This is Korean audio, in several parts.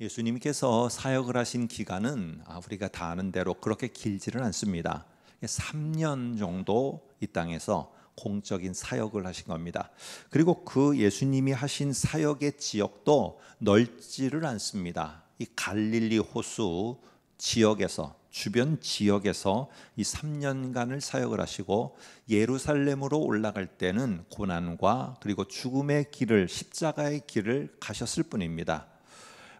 예수님께서 사역을 하신 기간은 아, 우리가 다 아는 대로 그렇게 길지는 않습니다. 3년 정도 이 땅에서 공적인 사역을 하신 겁니다. 그리고 그 예수님이 하신 사역의 지역도 넓지를 않습니다. 이 갈릴리 호수 지역에서 주변 지역에서 이 3년간을 사역을 하시고 예루살렘으로 올라갈 때는 고난과 그리고 죽음의 길을 십자가의 길을 가셨을 뿐입니다.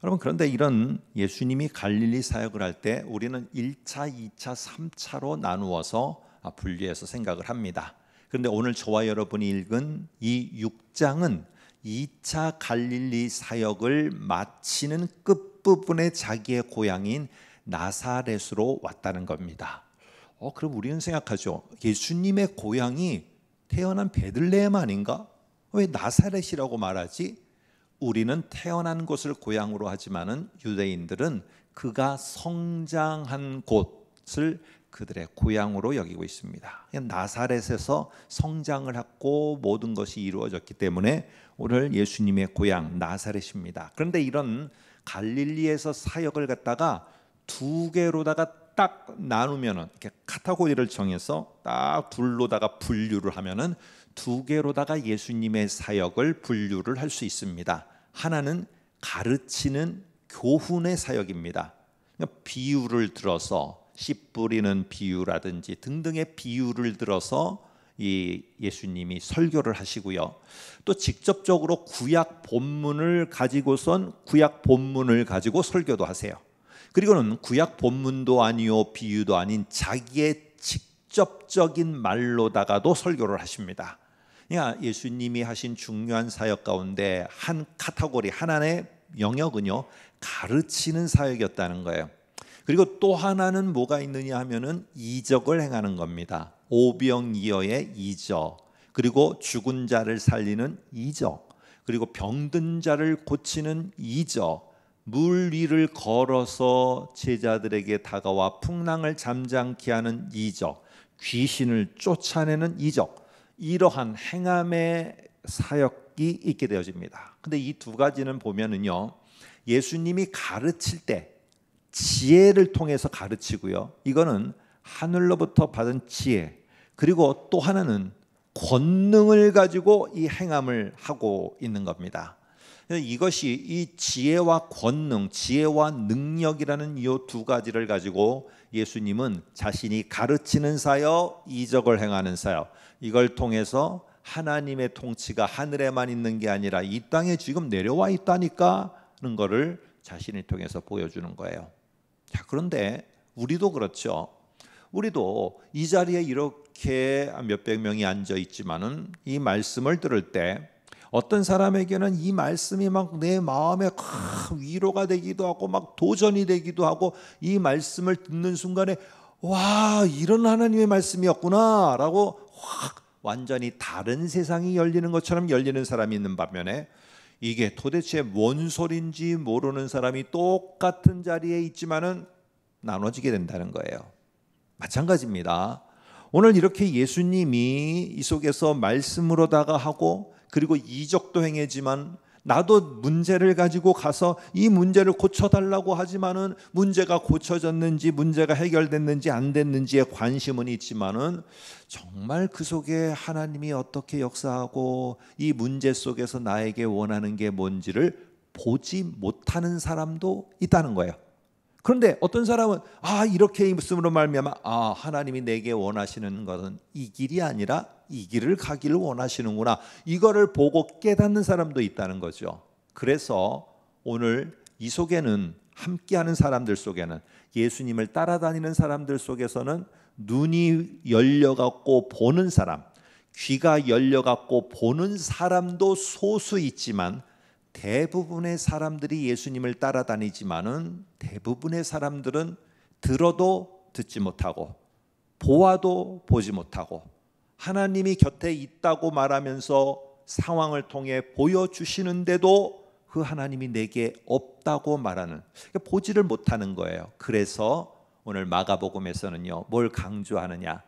여러분 그런데 이런 예수님이 갈릴리 사역을 할 때 우리는 1차, 2차, 3차로 나누어서 아, 분리해서 생각을 합니다. 그런데 오늘 저와 여러분이 읽은 이 6장은 2차 갈릴리 사역을 마치는 끝부분에 자기의 고향인 나사렛으로 왔다는 겁니다. 어, 그럼 우리는 생각하죠. 예수님의 고향이 태어난 베들레헴 아닌가? 왜 나사렛이라고 말하지? 우리는 태어난 곳을 고향으로 하지만은 유대인들은 그가 성장한 곳을 그들의 고향으로 여기고 있습니다. 나사렛에서 성장을 했고 모든 것이 이루어졌기 때문에 오늘 예수님의 고향 나사렛입니다. 그런데 이런 갈릴리에서 사역을 갖다가 두 개로다가 딱 나누면은 이렇게 카테고리를 정해서 딱 둘로다가 분류를 하면은 두 개로다가 예수님의 사역을 분류를 할 수 있습니다. 하나는 가르치는 교훈의 사역입니다. 그러니까 비유를 들어서 씨 뿌리는 비유라든지 등등의 비유를 들어서 이 예수님이 설교를 하시고요. 또 직접적으로 구약 본문을 가지고선 구약 본문을 가지고 설교도 하세요. 그리고는 구약 본문도 아니요 비유도 아닌 자기의 직접적인 말로다가도 설교를 하십니다. 그러니까 예수님이 하신 중요한 사역 가운데 한 카테고리 하나의 영역은요 가르치는 사역이었다는 거예요. 그리고 또 하나는 뭐가 있느냐 하면은 이적을 행하는 겁니다. 오병이어의 이적 그리고 죽은 자를 살리는 이적 그리고 병든 자를 고치는 이적 물 위를 걸어서 제자들에게 다가와 풍랑을 잠잠케 하는 이적 귀신을 쫓아내는 이적 이러한 행함의 사역이 있게 되어집니다. 근데 이 두 가지는 보면은요. 예수님이 가르칠 때 지혜를 통해서 가르치고요. 이거는 하늘로부터 받은 지혜. 그리고 또 하나는 권능을 가지고 이 행함을 하고 있는 겁니다. 이것이 이 지혜와 권능, 지혜와 능력이라는 이 두 가지를 가지고 예수님은 자신이 가르치는 사여 이적을 행하는 사여 이걸 통해서 하나님의 통치가 하늘에만 있는 게 아니라 이 땅에 지금 내려와 있다니까는 것을 자신을 통해서 보여주는 거예요. 자, 그런데 우리도 그렇죠. 우리도 이 자리에 이렇게 몇백 명이 앉아 있지만은 이 말씀을 들을 때 어떤 사람에게는 이 말씀이 막 내 마음에 위로가 되기도 하고 막 도전이 되기도 하고 이 말씀을 듣는 순간에 와 이런 하나님의 말씀이었구나라고 확 완전히 다른 세상이 열리는 것처럼 열리는 사람이 있는 반면에 이게 도대체 뭔 소린지 모르는 사람이 똑같은 자리에 있지만은 나눠지게 된다는 거예요. 마찬가지입니다. 오늘 이렇게 예수님이 이 속에서 말씀으로다가 하고 그리고 이적도 행했지만 나도 문제를 가지고 가서 이 문제를 고쳐달라고 하지만은 문제가 고쳐졌는지 문제가 해결됐는지 안 됐는지에 관심은 있지만은 정말 그 속에 하나님이 어떻게 역사하고 이 문제 속에서 나에게 원하는 게 뭔지를 보지 못하는 사람도 있다는 거예요. 그런데 어떤 사람은 아 이렇게 있음으로 말미암아 아 하나님이 내게 원하시는 것은 이 길이 아니라 이 길을 가기를 원하시는구나. 이거를 보고 깨닫는 사람도 있다는 거죠. 그래서 오늘 이 속에는 함께하는 사람들 속에는 예수님을 따라다니는 사람들 속에서는 눈이 열려갖고 보는 사람, 귀가 열려갖고 보는 사람도 소수 있지만 대부분의 사람들이 예수님을 따라다니지만은 대부분의 사람들은 들어도 듣지 못하고 보아도 보지 못하고 하나님이 곁에 있다고 말하면서 상황을 통해 보여주시는데도 그 하나님이 내게 없다고 말하는 그러니까 보지를 못하는 거예요. 그래서 오늘 마가복음에서는요 뭘 강조하느냐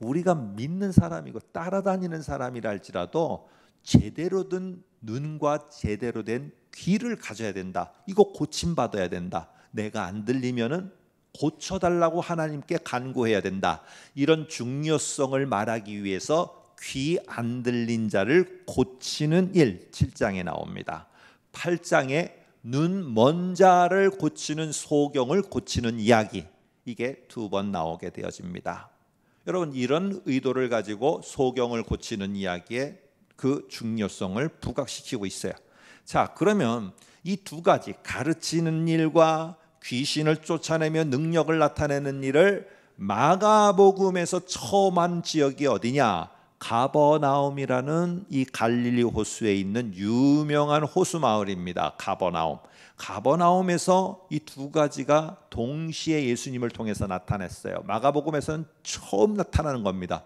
우리가 믿는 사람이고 따라다니는 사람이랄지라도 제대로 된 눈과 제대로 된 귀를 가져야 된다. 이거 고침 받아야 된다. 내가 안 들리면은 고쳐달라고 하나님께 간구해야 된다. 이런 중요성을 말하기 위해서 귀 안 들린 자를 고치는 일 7장에 나옵니다. 8장에 눈 먼 자를 고치는 소경을 고치는 이야기 이게 두 번 나오게 되어집니다. 여러분 이런 의도를 가지고 소경을 고치는 이야기에 그 중요성을 부각시키고 있어요. 자, 그러면 이 두 가지 가르치는 일과 귀신을 쫓아내며 능력을 나타내는 일을 마가복음에서 처음 한 지역이 어디냐? 가버나움이라는 이 갈릴리 호수에 있는 유명한 호수 마을입니다. 가버나움. 가버나움에서 이 두 가지가 동시에 예수님을 통해서 나타냈어요 마가복음에서는 처음 나타나는 겁니다.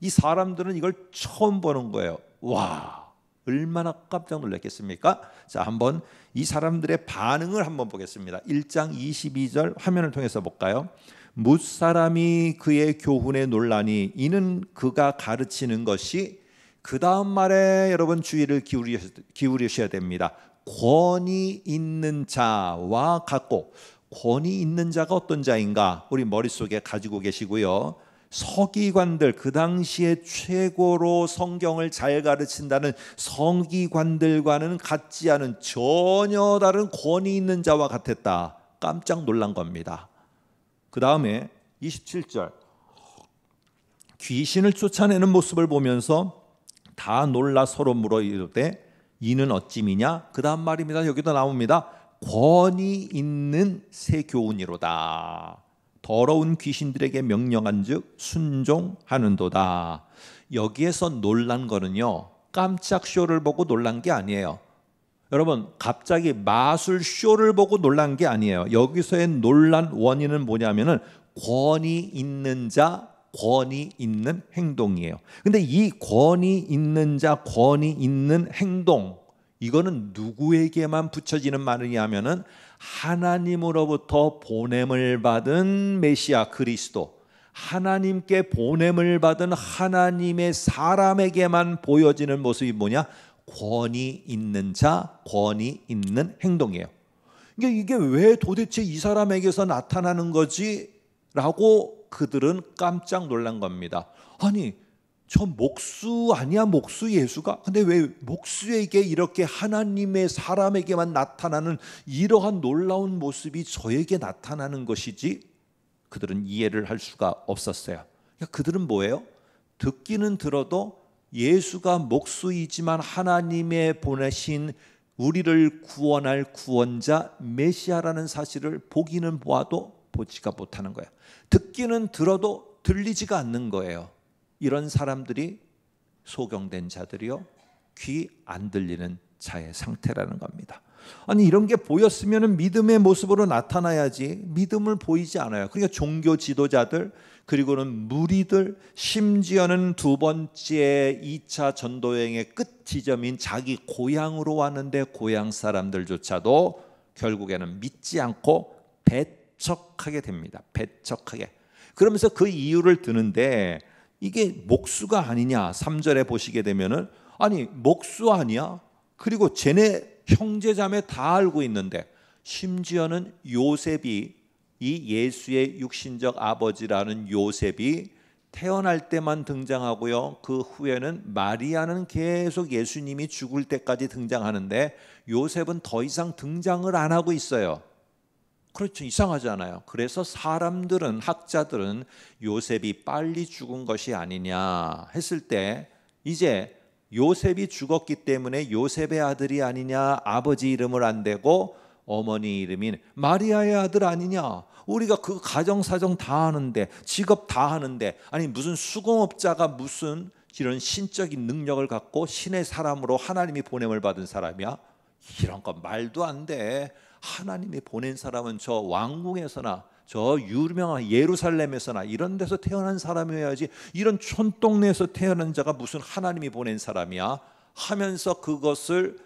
이 사람들은 이걸 처음 보는 거예요. 와, 얼마나 깜짝 놀랐겠습니까? 자, 한번 이 사람들의 반응을 한번 보겠습니다. 1장 22절 화면을 통해서 볼까요? 무사람이 그의 교훈에 논란이 이는 그가 가르치는 것이 그 다음 말에 여러분 주의를 기울이셔야 됩니다. 권위 있는 자와 같고 권위 있는 자가 어떤 자인가 우리 머릿속에 가지고 계시고요. 서기관들 그 당시에 최고로 성경을 잘 가르친다는 서기관들과는 같지 않은 전혀 다른 권위 있는 자와 같았다. 깜짝 놀란 겁니다. 그 다음에 27절 귀신을 쫓아내는 모습을 보면서 다 놀라 서로 물어 이르되 이는 어찌미냐? 그 다음 말입니다. 여기도 나옵니다. 권위 있는 새 교훈이로다. 더러운 귀신들에게 명령한즉 순종하는도다. 여기에서 놀란 거는요. 깜짝 쇼를 보고 놀란 게 아니에요. 여러분 갑자기 마술 쇼를 보고 놀란 게 아니에요. 여기서의 놀란 원인은 뭐냐면은 권위 있는 자 권위 있는 행동이에요. 근데 이 권위 있는 자 권위 있는 행동 이거는 누구에게만 붙여지는 말이냐면은 하나님으로부터 보냄을 받은 메시아 그리스도, 하나님께 보냄을 받은 하나님의 사람에게만 보여지는 모습이 뭐냐? 권위 있는 자, 권위 있는 행동이에요. 이게 이게 왜 도대체 이 사람에게서 나타나는 거지? 라고 그들은 깜짝 놀란 겁니다. 아니, 저 목수 아니야 목수 예수가 근데 왜 목수에게 이렇게 하나님의 사람에게만 나타나는 이러한 놀라운 모습이 저에게 나타나는 것이지 그들은 이해를 할 수가 없었어요. 그러니까 그들은 뭐예요? 듣기는 들어도 예수가 목수이지만 하나님의 보내신 우리를 구원할 구원자 메시아라는 사실을 보기는 보아도 보지가 못하는 거예요. 듣기는 들어도 들리지가 않는 거예요. 이런 사람들이 소경된 자들이요 귀 안 들리는 자의 상태라는 겁니다. 아니 이런 게 보였으면 믿음의 모습으로 나타나야지 믿음을 보이지 않아요. 그러니까 종교 지도자들 그리고는 무리들 심지어는 두 번째 2차 전도행의끝 지점인 자기 고향으로 왔는데 고향 사람들조차도 결국에는 믿지 않고 배척하게 됩니다. 배척하게. 그러면서 그 이유를 드는데 이게 목수가 아니냐. 3절에 보시게 되면은 아니, 목수 아니야? 그리고 쟤네 형제 자매 다 알고 있는데 심지어는 요셉이 이 예수의 육신적 아버지라는 요셉이 태어날 때만 등장하고요. 그 후에는 마리아는 계속 예수님이 죽을 때까지 등장하는데 요셉은 더 이상 등장을 안 하고 있어요. 그렇죠. 이상하잖아요. 그래서 사람들은 학자들은 요셉이 빨리 죽은 것이 아니냐 했을 때 이제 요셉이 죽었기 때문에 요셉의 아들이 아니냐 아버지 이름을 안 대고 어머니 이름인 마리아의 아들 아니냐 우리가 그 가정 사정 다 하는데 직업 다 하는데 아니 무슨 수공업자가 무슨 이런 신적인 능력을 갖고 신의 사람으로 하나님이 보냄을 받은 사람이야 이런 건 말도 안 돼. 하나님이 보낸 사람은 저 왕궁에서나 저 유명한 예루살렘에서나 이런 데서 태어난 사람이어야지 이런 촌동네에서 태어난 자가 무슨 하나님이 보낸 사람이야 하면서 그것을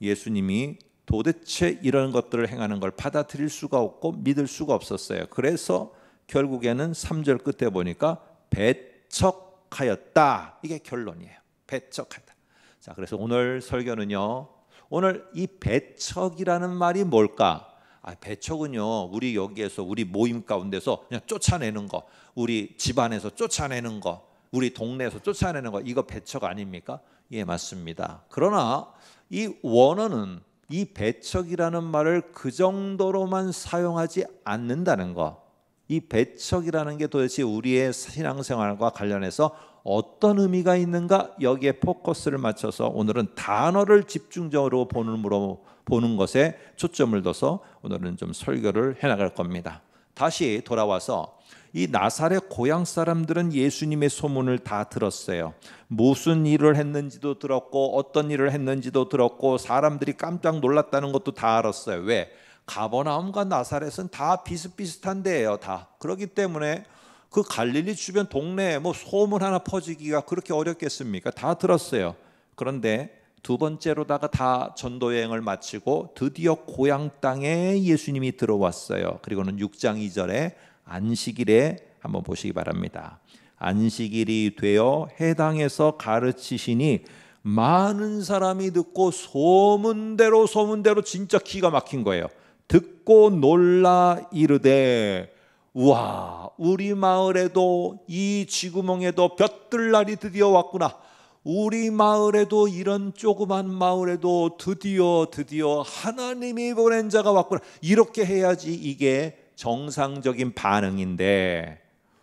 예수님이 도대체 이런 것들을 행하는 걸 받아들일 수가 없고 믿을 수가 없었어요. 그래서 결국에는 3절 끝에 보니까 배척하였다. 이게 결론이에요. 배척하다. 자, 그래서 오늘 설교는요. 오늘 이 배척이라는 말이 뭘까? 아, 배척은요, 우리 여기에서 우리 모임 가운데서 그냥 쫓아내는 거, 우리 집안에서 쫓아내는 거, 우리 동네에서 쫓아내는 거, 이거 배척 아닙니까? 예, 맞습니다. 그러나 이 원어는 이 배척이라는 말을 그 정도로만 사용하지 않는다는 거. 이 배척이라는 게 도대체 우리의 신앙생활과 관련해서 어떤 의미가 있는가 여기에 포커스를 맞춰서 오늘은 단어를 집중적으로 보는, 물어 보는 것에 초점을 둬서 오늘은 좀 설교를 해나갈 겁니다. 다시 돌아와서 이 나사렛 고향 사람들은 예수님의 소문을 다 들었어요. 무슨 일을 했는지도 들었고 어떤 일을 했는지도 들었고 사람들이 깜짝 놀랐다는 것도 다 알았어요. 왜? 가버나움과 나사렛은 다 비슷비슷한 데요 다. 그렇기 때문에 그 갈릴리 주변 동네에 뭐 소문 하나 퍼지기가 그렇게 어렵겠습니까? 다 들었어요. 그런데 두 번째로다가 다 전도 여행을 마치고 드디어 고향 땅에 예수님이 들어왔어요. 그리고는 6장 2절에 안식일에 한번 보시기 바랍니다. 안식일이 되어 해당에서 가르치시니 많은 사람이 듣고 소문대로 소문대로 진짜 기가 막힌 거예요. 듣고 놀라 이르되 우와, 우리 마을에도 이지구멍에도 볕들날이 드디어 왔구나. 우리 마을에도 이런 조그만 마을에도 드디어 드디어 하나님이 보낸 자가 왔구나. 이렇게 해야지 이게 정상적인 반응인데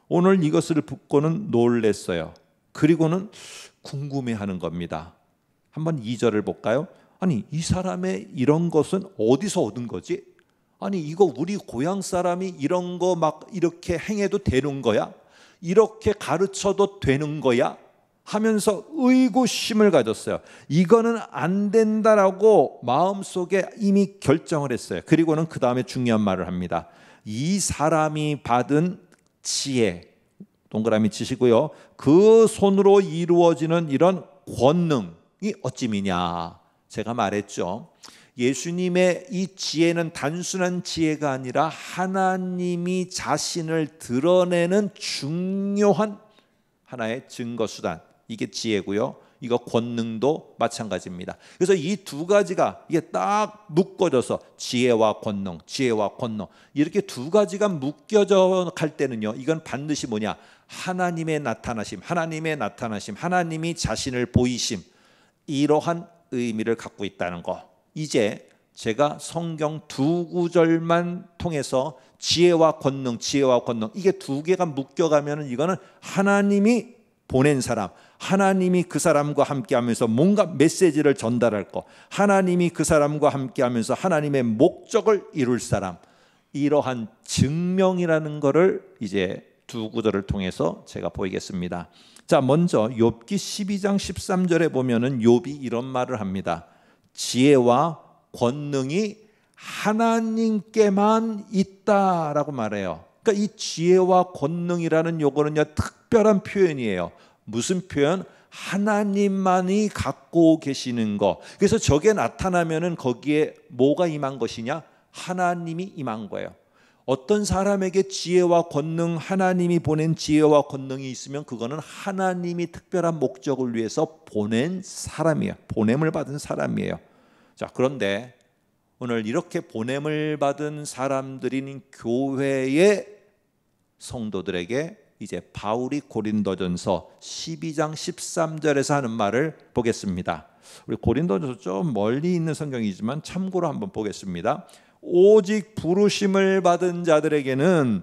오늘 이것을 붙고는 놀랬어요. 그리고는 궁금해하는 겁니다. 한번 2절을 볼까요? 아니, 이 사람의 이런 것은 어디서 얻은 거지? 아니 이거 우리 고향 사람이 이런 거 막 이렇게 행해도 되는 거야? 이렇게 가르쳐도 되는 거야? 하면서 의구심을 가졌어요. 이거는 안 된다라고 마음속에 이미 결정을 했어요. 그리고는 그 다음에 중요한 말을 합니다. 이 사람이 받은 지혜, 동그라미 치시고요. 그 손으로 이루어지는 이런 권능이 어찌미냐. 제가 말했죠. 예수님의 이 지혜는 단순한 지혜가 아니라 하나님이 자신을 드러내는 중요한 하나의 증거 수단. 이게 지혜고요. 이거 권능도 마찬가지입니다. 그래서 이 두 가지가 이게 딱 묶어져서 지혜와 권능, 지혜와 권능 이렇게 두 가지가 묶여져 갈 때는요. 이건 반드시 뭐냐? 하나님의 나타나심, 하나님의 나타나심, 하나님이 자신을 보이심 이러한 의미를 갖고 있다는 거. 이제 제가 성경 두 구절만 통해서 지혜와 권능, 지혜와 권능 이게 두 개가 묶여가면 이거는 하나님이 보낸 사람, 하나님이 그 사람과 함께 하면서 뭔가 메시지를 전달할 것, 하나님이 그 사람과 함께 하면서 하나님의 목적을 이룰 사람, 이러한 증명이라는 것을 이제 두 구절을 통해서 제가 보이겠습니다. 자, 먼저 욥기 12장 13절에 보면은 욥이 이런 말을 합니다. 지혜와 권능이 하나님께만 있다라고 말해요. 그러니까 이 지혜와 권능이라는 요거는요 특별한 표현이에요. 무슨 표현? 하나님만이 갖고 계시는 거. 그래서 저게 나타나면은 거기에 뭐가 임한 것이냐? 하나님이 임한 거예요. 어떤 사람에게 지혜와 권능, 하나님이 보낸 지혜와 권능이 있으면 그거는 하나님이 특별한 목적을 위해서 보낸 사람이에요. 보냄을 받은 사람이에요. 자, 그런데 오늘 이렇게 보냄을 받은 사람들인 교회의 성도들에게 이제 바울이 고린도전서 12장 13절에서 하는 말을 보겠습니다. 우리 고린도전서 좀 멀리 있는 성경이지만 참고로 한번 보겠습니다. 오직 부르심을 받은 자들에게는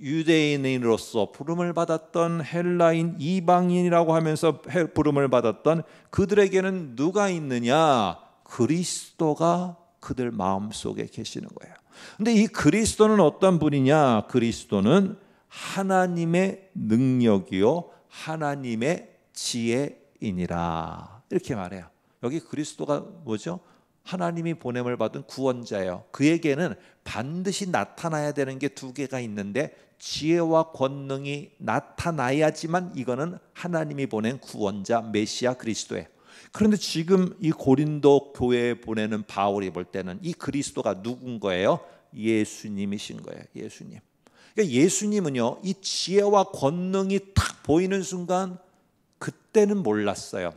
유대인으로서 부름을 받았던 헬라인 이방인이라고 하면서 부름을 받았던 그들에게는 누가 있느냐? 그리스도가 그들 마음속에 계시는 거예요. 근데 이 그리스도는 어떤 분이냐? 그리스도는 하나님의 능력이요 하나님의 지혜이니라. 이렇게 말해요. 여기 그리스도가 뭐죠? 하나님이 보냄을 받은 구원자예요. 그에게는 반드시 나타나야 되는 게 두 개가 있는데 지혜와 권능이 나타나야지만 이거는 하나님이 보낸 구원자 메시아 그리스도예요. 그런데 지금 이 고린도 교회에 보내는 바울이 볼 때는 이 그리스도가 누군 거예요? 예수님이신 거예요. 예수님. 그러니까 예수님은요. 이 지혜와 권능이 탁 보이는 순간 그때는 몰랐어요.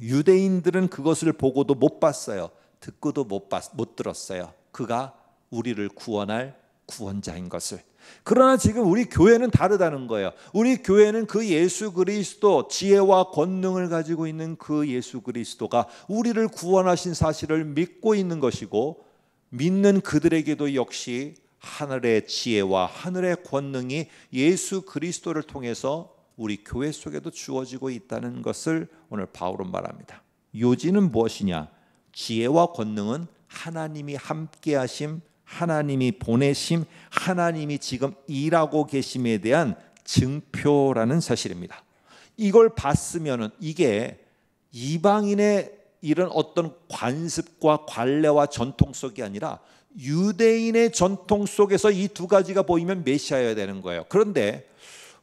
유대인들은 그것을 보고도 못 봤어요. 듣고도 못, 봤, 못 들었어요. 그가 우리를 구원할 구원자인 것을. 그러나 지금 우리 교회는 다르다는 거예요. 우리 교회는 그 예수 그리스도 지혜와 권능을 가지고 있는 그 예수 그리스도가 우리를 구원하신 사실을 믿고 있는 것이고 믿는 그들에게도 역시 하늘의 지혜와 하늘의 권능이 예수 그리스도를 통해서 우리 교회 속에도 주어지고 있다는 것을 오늘 바울은 말합니다. 요지는 무엇이냐? 지혜와 권능은 하나님이 함께 하심 하나님이 보내심, 하나님이 지금 일하고 계심에 대한 증표라는 사실입니다. 이걸 봤으면은 이게 이방인의 이런 어떤 관습과 관례와 전통 속이 아니라 유대인의 전통 속에서 이 두 가지가 보이면 메시아여야 되는 거예요. 그런데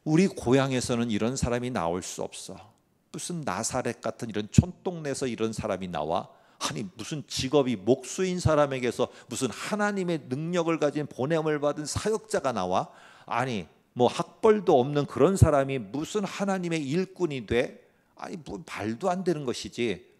우리 고향에서는 이런 사람이 나올 수 없어. 무슨 나사렛 같은 이런 촌동네에서 이런 사람이 나와? 아니 무슨 직업이 목수인 사람에게서 무슨 하나님의 능력을 가진 보냄을 받은 사역자가 나와? 아니 뭐 학벌도 없는 그런 사람이 무슨 하나님의 일꾼이 돼? 아니 뭐 말도 안 되는 것이지.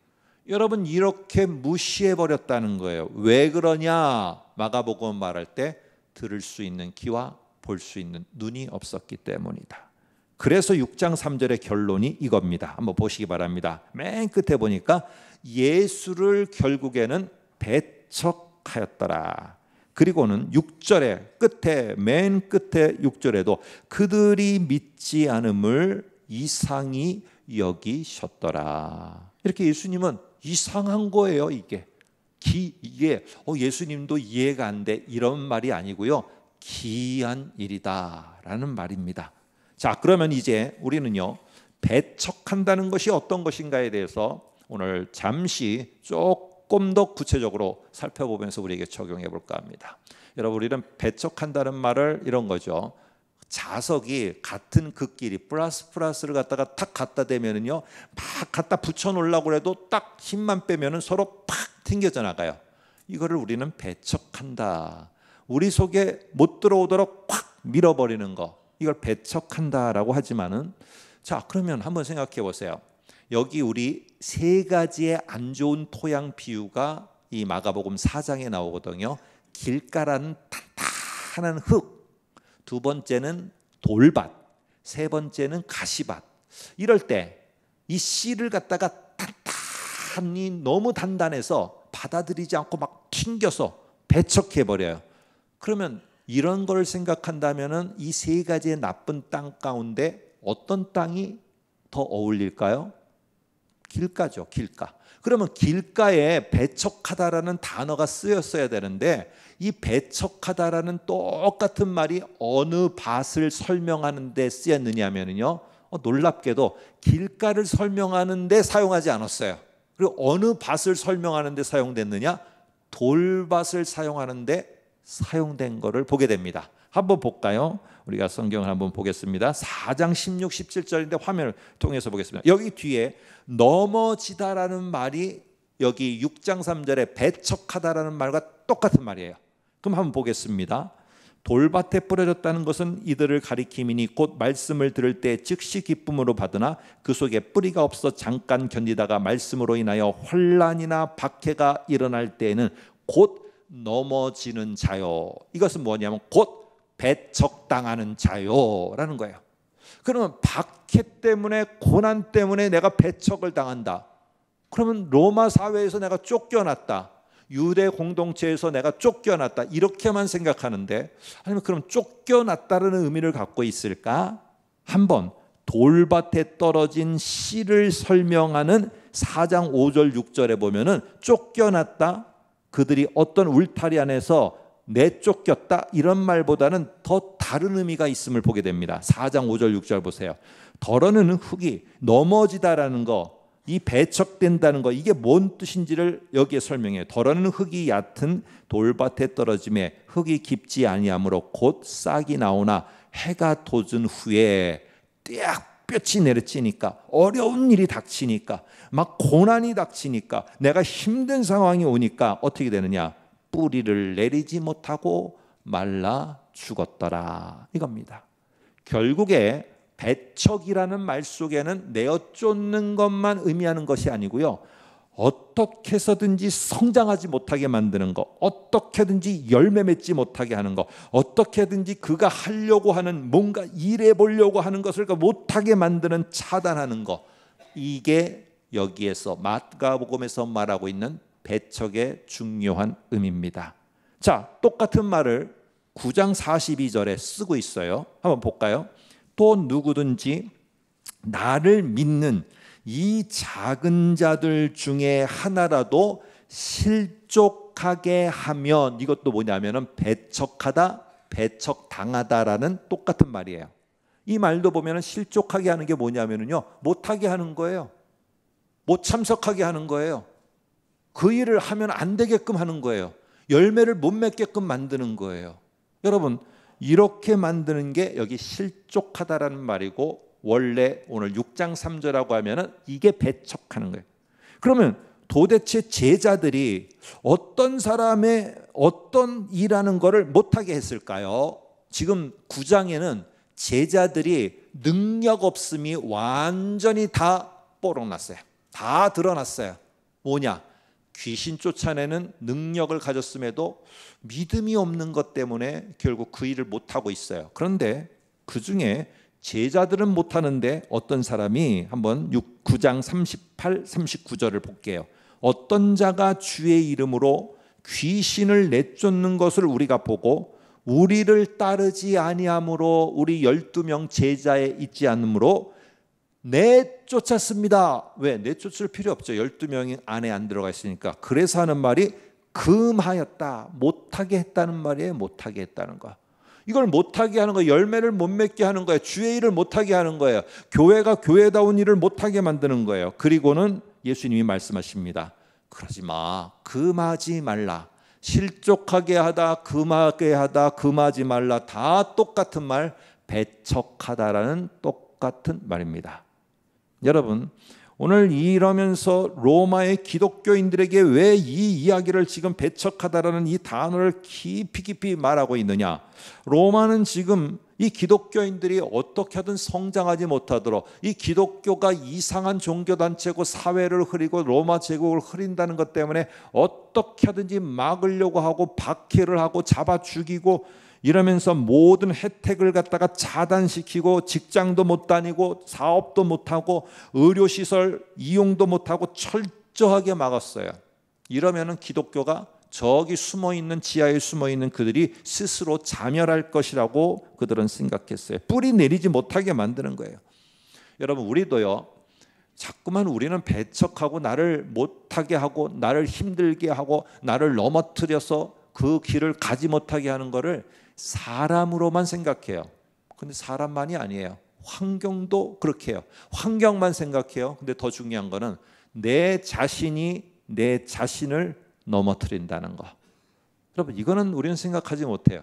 여러분 이렇게 무시해 버렸다는 거예요. 왜 그러냐? 마가복음 말할 때 들을 수 있는 귀와 볼 수 있는 눈이 없었기 때문이다. 그래서 6장 3절의 결론이 이겁니다. 한번 보시기 바랍니다. 맨 끝에 보니까 예수를 결국에는 배척하였더라. 그리고는 6절의 끝에 맨 끝에 6절에도 그들이 믿지 않음을 이상히 여기셨더라. 이렇게 예수님은 이상한 거예요, 이게. 기, 이게 어, 예수님도 이해가 안 돼. 이런 말이 아니고요. 기이한 일이다라는 말입니다. 자, 그러면 이제 우리는요. 배척한다는 것이 어떤 것인가에 대해서 오늘 잠시 조금 더 구체적으로 살펴보면서 우리에게 적용해 볼까 합니다. 여러분 우리는 배척한다는 말을 이런 거죠. 자석이 같은 그 끼리 플러스 플러스를 갖다가 탁 갖다 대면은요 막 갖다 붙여 놓으려고 해도 딱 힘만 빼면은 서로 팍 튕겨져 나가요. 이거를 우리는 배척한다. 우리 속에 못 들어오도록 콱 밀어버리는 거. 이걸 배척한다라고 하지만은 자 그러면 한번 생각해 보세요. 여기 우리 세 가지의 안 좋은 토양 비유가 이 마가복음 4장에 나오거든요. 길가라는 탄탄한 흙, 두 번째는 돌밭, 세 번째는 가시밭. 이럴 때 이 씨를 갖다가 탄탄히 너무 단단해서 받아들이지 않고 막 튕겨서 배척해 버려요. 그러면 이런 걸 생각한다면은 이 세 가지의 나쁜 땅 가운데 어떤 땅이 더 어울릴까요? 길가죠, 길가. 그러면 길가에 배척하다라는 단어가 쓰였어야 되는데 이 배척하다라는 똑같은 말이 어느 밭을 설명하는데 쓰였느냐면요. 어, 놀랍게도 길가를 설명하는데 사용하지 않았어요. 그리고 어느 밭을 설명하는데 사용됐느냐? 돌밭을 사용하는데 사용된 거를 보게 됩니다. 한번 볼까요? 우리가 성경을 한번 보겠습니다. 4장 16, 17절인데 화면을 통해서 보겠습니다. 여기 뒤에 넘어지다라는 말이 여기 6장 3절에 배척하다라는 말과 똑같은 말이에요. 그럼 한번 보겠습니다. 돌밭에 뿌려졌다는 것은 이들을 가리킴이니 곧 말씀을 들을 때 즉시 기쁨으로 받으나 그 속에 뿌리가 없어 잠깐 견디다가 말씀으로 인하여 혼란이나 박해가 일어날 때에는 곧 넘어지는 자요. 이것은 뭐냐면 곧 배척당하는 자요라는 거예요. 그러면 박해 때문에 고난 때문에 내가 배척을 당한다. 그러면 로마 사회에서 내가 쫓겨났다. 유대 공동체에서 내가 쫓겨났다. 이렇게만 생각하는데 아니면 그럼 쫓겨났다라는 의미를 갖고 있을까? 한번 돌밭에 떨어진 씨를 설명하는 4장 5절 6절에 보면은 쫓겨났다. 그들이 어떤 울타리 안에서 내쫓겼다 이런 말보다는 더 다른 의미가 있음을 보게 됩니다. 4장 5절 6절 보세요. 덜어는 흙이 넘어지다라는 거, 이 배척된다는 거 이게 뭔 뜻인지를 여기에 설명해요. 덜어는 흙이 얕은 돌밭에 떨어짐에 흙이 깊지 아니하므로 곧 싹이 나오나 해가 돋은 후에 떼약 뼈이 내려치니까 어려운 일이 닥치니까 막 고난이 닥치니까 내가 힘든 상황이 오니까 어떻게 되느냐? 뿌리를 내리지 못하고 말라 죽었더라 이겁니다. 결국에 배척이라는 말 속에는 내어 쫓는 것만 의미하는 것이 아니고요. 어떻게 해서든지 성장하지 못하게 만드는 것, 어떻게든지 열매 맺지 못하게 하는 것, 어떻게든지 그가 하려고 하는 뭔가 일해 보려고 하는 것을 못하게 만드는 차단하는 것, 이게 여기에서 마가복음에서 말하고 있는 배척의 중요한 의미입니다. 자, 똑같은 말을 9장 42절에 쓰고 있어요. 한번 볼까요? 또 누구든지 나를 믿는 이 작은 자들 중에 하나라도 실족하게 하면 이것도 뭐냐면 배척하다, 배척당하다라는 똑같은 말이에요. 이 말도 보면 실족하게 하는 게뭐냐면요 못하게 하는 거예요. 못 참석하게 하는 거예요. 그 일을 하면 안 되게끔 하는 거예요. 열매를 못 맺게끔 만드는 거예요. 여러분, 이렇게 만드는 게 여기 실족하다라는 말이고 원래 오늘 6장 3절라고 하면은 이게 배척하는 거예요. 그러면 도대체 제자들이 어떤 사람의 어떤 일하는 거를 못하게 했을까요? 지금 9장에는 제자들이 능력 없음이 완전히 다 뽀록났어요. 다 드러났어요. 뭐냐? 귀신 쫓아내는 능력을 가졌음에도 믿음이 없는 것 때문에 결국 그 일을 못하고 있어요. 그런데 그 중에 제자들은 못하는데 어떤 사람이 한번 6, 9장 38, 39절을 볼게요. 어떤 자가 주의 이름으로 귀신을 내쫓는 것을 우리가 보고 우리를 따르지 아니함으로 우리 12명 제자에 있지 않으므로 내쫓았습니다. 왜? 내쫓을 필요 없죠. 12명이 안에 안 들어가 있으니까. 그래서 하는 말이 금하였다. 못하게 했다는 말이에요. 못하게 했다는 거. 이걸 못하게 하는 거예요. 열매를 못 맺게 하는 거예요. 주의 일을 못하게 하는 거예요. 교회가 교회다운 일을 못하게 만드는 거예요. 그리고는 예수님이 말씀하십니다. 그러지 마. 금하지 말라. 실족하게 하다, 금하게 하다, 금하지 말라. 다 똑같은 말, 배척하다라는 똑같은 말입니다. 여러분, 오늘 이러면서 로마의 기독교인들에게 왜 이 이야기를 지금 배척하다라는 이 단어를 깊이 깊이 말하고 있느냐? 로마는 지금 이 기독교인들이 어떻게 하든 성장하지 못하도록 이 기독교가 이상한 종교단체고 사회를 흐리고 로마 제국을 흐린다는 것 때문에 어떻게 하든지 막으려고 하고 박해를 하고 잡아 죽이고 이러면서 모든 혜택을 갖다가 차단시키고 직장도 못 다니고 사업도 못 하고 의료 시설 이용도 못 하고 철저하게 막았어요. 이러면은 기독교가 저기 숨어 있는 지하에 숨어 있는 그들이 스스로 자멸할 것이라고 그들은 생각했어요. 뿌리 내리지 못하게 만드는 거예요. 여러분 우리도요. 자꾸만 우리는 배척하고 나를 못하게 하고 나를 힘들게 하고 나를 넘어뜨려서 그 길을 가지 못하게 하는 것을 사람으로만 생각해요. 근데 사람만이 아니에요. 환경도 그렇게 해요. 환경만 생각해요. 근데 더 중요한 거는 내 자신이 내 자신을 넘어뜨린다는 거. 여러분, 이거는 우리는 생각하지 못해요.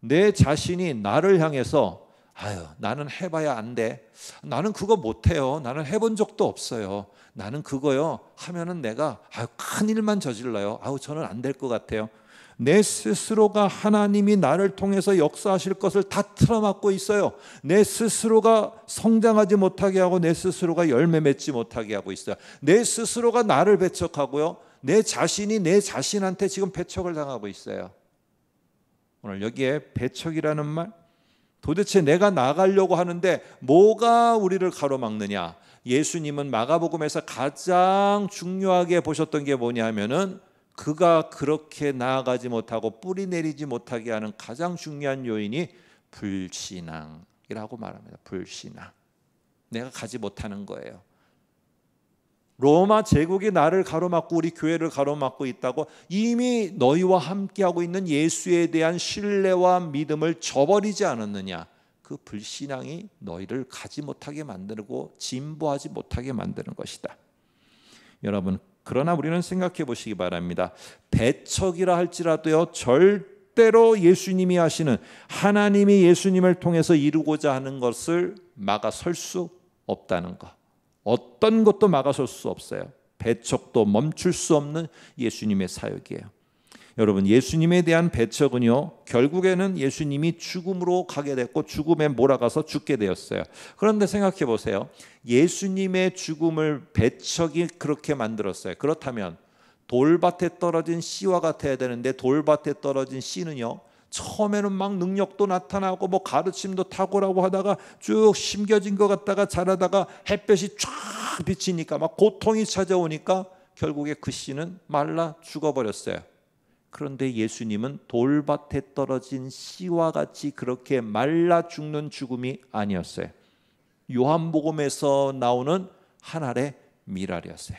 내 자신이 나를 향해서 아유, 나는 해봐야 안 돼. 나는 그거 못해요. 나는 해본 적도 없어요. 나는 그거요. 하면은 내가 아유, 큰 일만 저질러요. 아우, 저는 안 될 것 같아요. 내 스스로가 하나님이 나를 통해서 역사하실 것을 다 틀어막고 있어요. 내 스스로가 성장하지 못하게 하고 내 스스로가 열매 맺지 못하게 하고 있어요. 내 스스로가 나를 배척하고요. 내 자신이 내 자신한테 지금 배척을 당하고 있어요. 오늘 여기에 배척이라는 말 도대체 내가 나가려고 하는데 뭐가 우리를 가로막느냐? 예수님은 마가복음에서 가장 중요하게 보셨던 게 뭐냐 하면은 그가 그렇게 나아가지 못하고 뿌리 내리지 못하게 하는 가장 중요한 요인이 불신앙이라고 말합니다. 불신앙. 내가 가지 못하는 거예요. 로마 제국이 나를 가로막고 우리 교회를 가로막고 있다고 이미 너희와 함께하고 있는 예수에 대한 신뢰와 믿음을 저버리지 않았느냐. 그 불신앙이 너희를 가지 못하게 만들고 진보하지 못하게 만드는 것이다. 여러분 그러나 우리는 생각해 보시기 바랍니다. 배척이라 할지라도요, 절대로 예수님이 하시는 하나님이 예수님을 통해서 이루고자 하는 것을 막아설 수 없다는 것. 어떤 것도 막아설 수 없어요. 배척도 멈출 수 없는 예수님의 사역이에요. 여러분 예수님에 대한 배척은요 결국에는 예수님이 죽음으로 가게 됐고 죽음에 몰아가서 죽게 되었어요. 그런데 생각해 보세요. 예수님의 죽음을 배척이 그렇게 만들었어요. 그렇다면 돌밭에 떨어진 씨와 같아야 되는데 돌밭에 떨어진 씨는요 처음에는 막 능력도 나타나고 뭐 가르침도 탁월하고 하다가 쭉 심겨진 것 같다가 자라다가 햇볕이 쫙 비치니까 막 고통이 찾아오니까 결국에 그 씨는 말라 죽어버렸어요. 그런데 예수님은 돌밭에 떨어진 씨와 같이 그렇게 말라 죽는 죽음이 아니었어요. 요한복음에서 나오는 한 알의 미랄이었어요.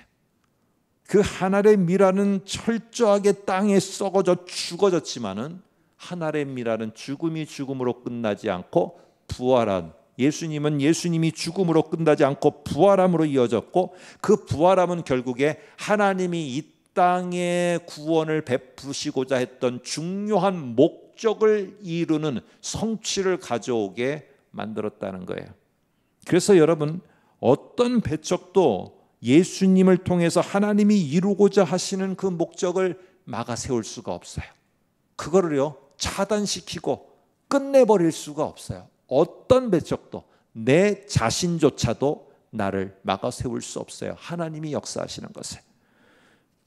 그한 알의 미랄은 철저하게 땅에 썩어져 죽어졌지만은 한 알의 미랄은 죽음이 죽음으로 끝나지 않고 부활한 예수님은 예수님이 죽음으로 끝나지 않고 부활함으로 이어졌고 그 부활함은 결국에 하나님이 이 땅의 구원을 베푸시고자 했던 중요한 목적을 이루는 성취를 가져오게 만들었다는 거예요. 그래서 여러분 어떤 배척도 예수님을 통해서 하나님이 이루고자 하시는 그 목적을 막아 세울 수가 없어요. 그거를요 차단시키고 끝내버릴 수가 없어요. 어떤 배척도 내 자신조차도 나를 막아 세울 수 없어요. 하나님이 역사하시는 것을.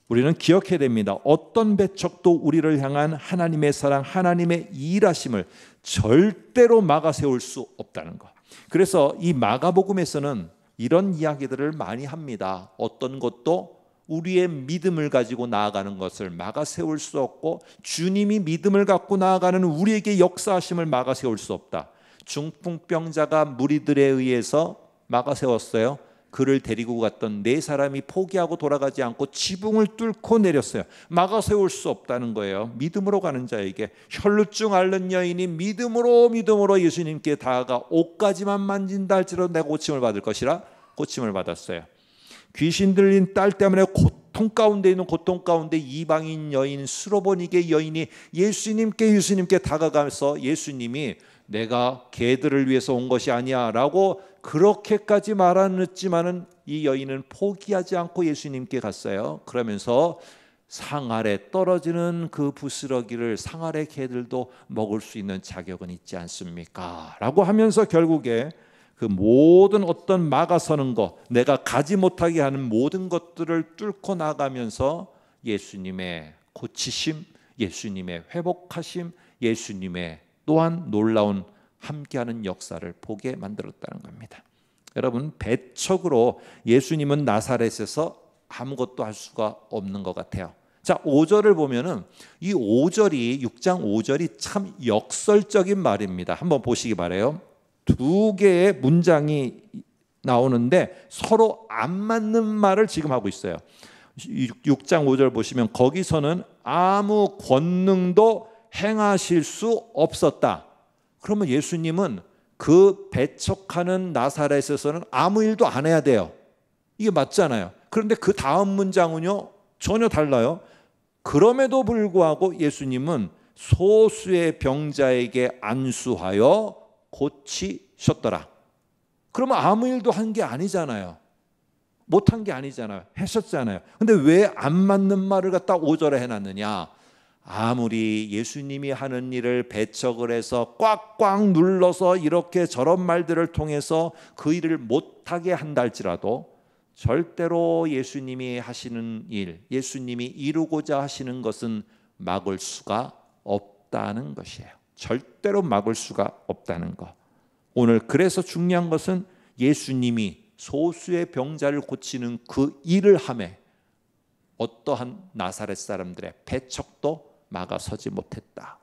우리는 기억해야 됩니다. 어떤 배척도 우리를 향한 하나님의 사랑, 하나님의 일하심을 절대로 막아 세울 수 없다는 것. 그래서 이 마가복음에서는 이런 이야기들을 많이 합니다. 어떤 것도 우리의 믿음을 가지고 나아가는 것을 막아 세울 수 없고 주님이 믿음을 갖고 나아가는 우리에게 역사하심을 막아 세울 수 없다. 중풍병자가 무리들에 의해서 막아 세웠어요. 그를 데리고 갔던 네 사람이 포기하고 돌아가지 않고 지붕을 뚫고 내렸어요. 막아 세울 수 없다는 거예요. 믿음으로 가는 자에게 혈루증 앓는 여인이 믿음으로 믿음으로 예수님께 다가가 옷까지만 만진다 할지라도 내가 고침을 받을 것이라 고침을 받았어요. 귀신 들린 딸 때문에 고통 가운데 있는 고통 가운데 이방인 여인 수로보니게 여인이 예수님께 예수님께 다가가서 예수님이 내가 개들을 위해서 온 것이 아니야라고 그렇게까지 말았지만은 이 여인은 포기하지 않고 예수님께 갔어요. 그러면서 상아래 떨어지는 그 부스러기를 상아래 개들도 먹을 수 있는 자격은 있지 않습니까? 라고 하면서 결국에 그 모든 어떤 막아서는 것, 내가 가지 못하게 하는 모든 것들을 뚫고 나가면서 예수님의 고치심, 예수님의 회복하심, 예수님의 또한 놀라운 함께하는 역사를 보게 만들었다는 겁니다. 여러분 배척으로 예수님은 나사렛에서 아무것도 할 수가 없는 것 같아요. 자, 5절을 보면은 이 5절이 6장 5절이 참 역설적인 말입니다. 한번 보시기 바래요. 두 개의 문장이 나오는데 서로 안 맞는 말을 지금 하고 있어요. 6장 5절 보시면 거기서는 아무 권능도 행하실 수 없었다. 그러면 예수님은 그 배척하는 나사렛에서는 아무 일도 안 해야 돼요. 이게 맞잖아요. 그런데 그 다음 문장은요, 전혀 달라요. 그럼에도 불구하고 예수님은 소수의 병자에게 안수하여 고치셨더라. 그러면 아무 일도 한 게 아니잖아요. 못한 게 아니잖아요. 했었잖아요. 근데 왜 안 맞는 말을 갖다 오절에 해놨느냐? 아무리 예수님이 하는 일을 배척을 해서 꽉꽉 눌러서 이렇게 저런 말들을 통해서 그 일을 못하게 한다 할지라도 절대로 예수님이 하시는 일, 예수님이 이루고자 하시는 것은 막을 수가 없다는 것이에요. 절대로 막을 수가 없다는 것. 오늘 그래서 중요한 것은 예수님이 소수의 병자를 고치는 그 일을 함에 어떠한 나사렛 사람들의 배척도 막아서지 못했다.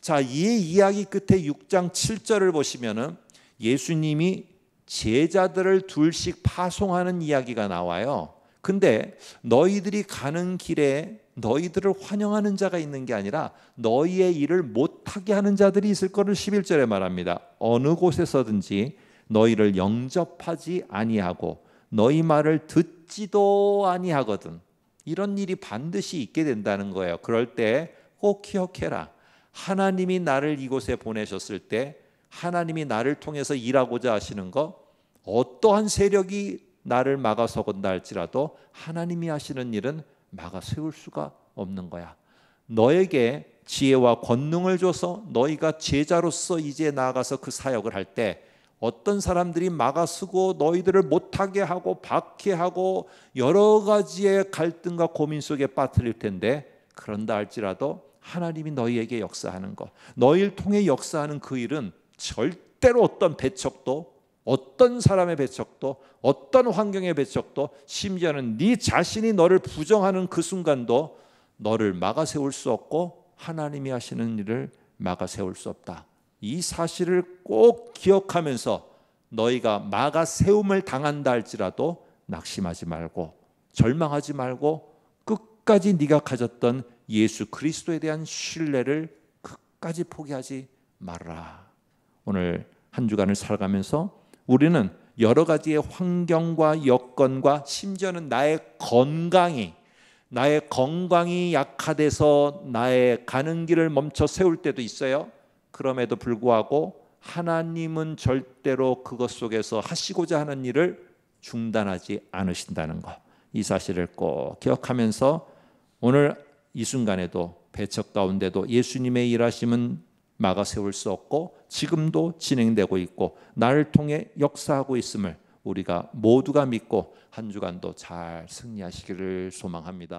자, 이 이야기 끝에 6장 7절을 보시면은 예수님이 제자들을 둘씩 파송하는 이야기가 나와요. 근데 너희들이 가는 길에 너희들을 환영하는 자가 있는 게 아니라 너희의 일을 못하게 하는 자들이 있을 거를 11절에 말합니다. 어느 곳에서든지 너희를 영접하지 아니하고 너희 말을 듣지도 아니하거든. 이런 일이 반드시 있게 된다는 거예요. 그럴 때꼭 기억해라. 하나님이 나를 이곳에 보내셨을 때 하나님이 나를 통해서 일하고자 하시는 것 어떠한 세력이 나를 막아서건다 할지라도 하나님이 하시는 일은 막아 세울 수가 없는 거야. 너에게 지혜와 권능을 줘서 너희가 제자로서 이제 나아가서 그 사역을 할 때 어떤 사람들이 막아쓰고 너희들을 못하게 하고 박해하고 여러 가지의 갈등과 고민 속에 빠뜨릴 텐데 그런다 할지라도 하나님이 너희에게 역사하는 것, 너희를 통해 역사하는 그 일은 절대로 어떤 배척도, 어떤 사람의 배척도, 어떤 환경의 배척도, 심지어는 네 자신이 너를 부정하는 그 순간도 너를 막아 세울 수 없고 하나님이 하시는 일을 막아 세울 수 없다. 이 사실을 꼭 기억하면서 너희가 막아 세움을 당한다 할지라도 낙심하지 말고 절망하지 말고 끝까지 네가 가졌던 예수 그리스도에 대한 신뢰를 끝까지 포기하지 말라. 오늘 한 주간을 살아가면서 우리는 여러 가지의 환경과 여건과 심지어는 나의 건강이 나의 건강이 약화돼서 나의 가는 길을 멈춰 세울 때도 있어요. 그럼에도 불구하고 하나님은 절대로 그것 속에서 하시고자 하는 일을 중단하지 않으신다는 것. 이 사실을 꼭 기억하면서 오늘 이 순간에도 배척 가운데도 예수님의 일하심은 막아 세울 수 없고 지금도 진행되고 있고 나를 통해 역사하고 있음을 우리가 모두가 믿고 한 주간도 잘 승리하시기를 소망합니다.